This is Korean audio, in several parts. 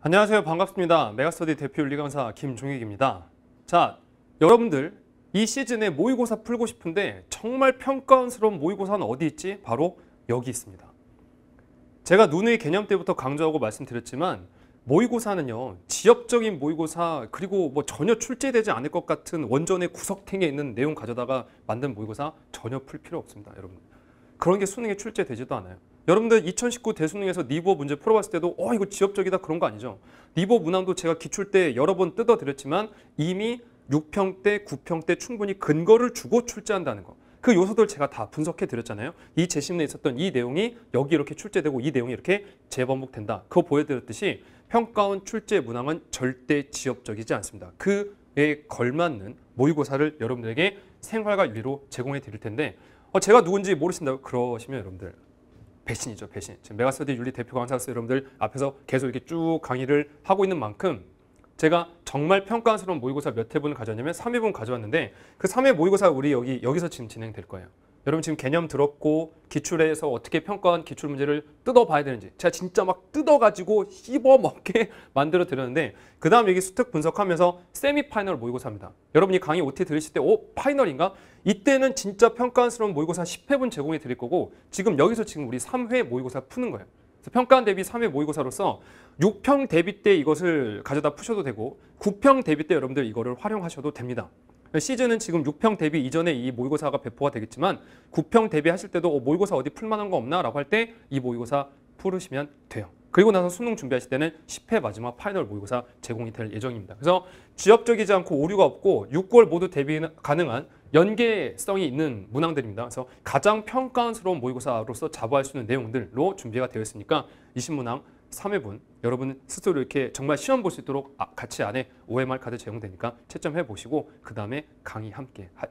안녕하세요. 반갑습니다. 메가스터디 대표 윤리강사 김종익입니다. 자, 여러분들 이 시즌에 모의고사 풀고 싶은데 정말 평가원스러운 모의고사는 어디 있지? 바로 여기 있습니다. 제가 눈의 개념 때부터 강조하고 말씀드렸지만 모의고사는요. 지역적인 모의고사 그리고 뭐 전혀 출제되지 않을 것 같은 원전의 구석탱이에 있는 내용 가져다가 만든 모의고사 전혀 풀 필요 없습니다. 여러분. 그런 게 수능에 출제되지도 않아요. 여러분들 2019 대수능에서 니버 문제 풀어봤을 때도 어 이거 지엽적이다 그런 거 아니죠. 니버 문항도 제가 기출 때 여러 번 뜯어드렸지만 이미 6평 때, 9평 때 충분히 근거를 주고 출제한다는 거. 그 요소들 제가 다 분석해 드렸잖아요. 이제시문에 있었던 이 내용이 여기 이렇게 출제되고 이 내용이 이렇게 재반복된다. 그거 보여드렸듯이 평가원 출제 문항은 절대 지엽적이지 않습니다. 그에 걸맞는 모의고사를 여러분들에게 생활과 윤리로 제공해 드릴 텐데 어, 제가 누군지 모르신다고 그러시면 여러분들 배신이죠, 배신. 지금 메가스터디 윤리 대표 강사로서 여러분들 앞에서 계속 이렇게 쭉 강의를 하고 있는 만큼 제가 정말 평가스러운 모의고사 몇 회분을 가져왔냐면 3회분 가져왔는데 그 3회 모의고사 우리 여기, 여기서 지금 진행될 거예요. 여러분 지금 개념 들었고 기출에서 어떻게 평가한 기출 문제를 뜯어봐야 되는지 제가 진짜 막 뜯어가지고 씹어먹게 만들어 드렸는데 그 다음 여기 수특 분석하면서 세미파이널 모의고사입니다. 여러분이 강의 OT 들으실 때 오 파이널인가? 이때는 진짜 평가한스러운 모의고사 10회분 제공해 드릴 거고 지금 여기서 지금 우리 3회 모의고사 푸는 거예요. 평가한 대비 3회 모의고사로서 6평 대비 때 이것을 가져다 푸셔도 되고 9평 대비 때 여러분들 이거를 활용하셔도 됩니다. 시즌은 지금 6평 대비 이전에 이 모의고사가 배포가 되겠지만 9평 대비하실 때도 어, 모의고사 어디 풀만한 거 없나? 라고 할 때 이 모의고사 풀으시면 돼요. 그리고 나서 수능 준비하실 때는 10회 마지막 파이널 모의고사 제공이 될 예정입니다. 그래서 지역적이지 않고 오류가 없고 6개월 모두 대비 가능한 연계성이 있는 문항들입니다. 그래서 가장 평가한스러운 모의고사로서 자부할 수 있는 내용들로 준비가 되어 있으니까 2 0문항 3회분 여러분 스스로 이렇게 정말 시험 볼 수 있도록 아, 같이 안에 OMR 카드 제공되니까 채점해 보시고 그 다음에 강의 함께 하,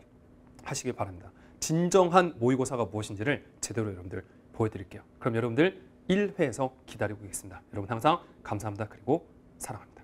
하시길 바랍니다. 진정한 모의고사가 무엇인지를 제대로 여러분들 보여드릴게요. 그럼 여러분들 1회에서 기다리고 있겠습니다. 여러분 항상 감사합니다. 그리고 사랑합니다.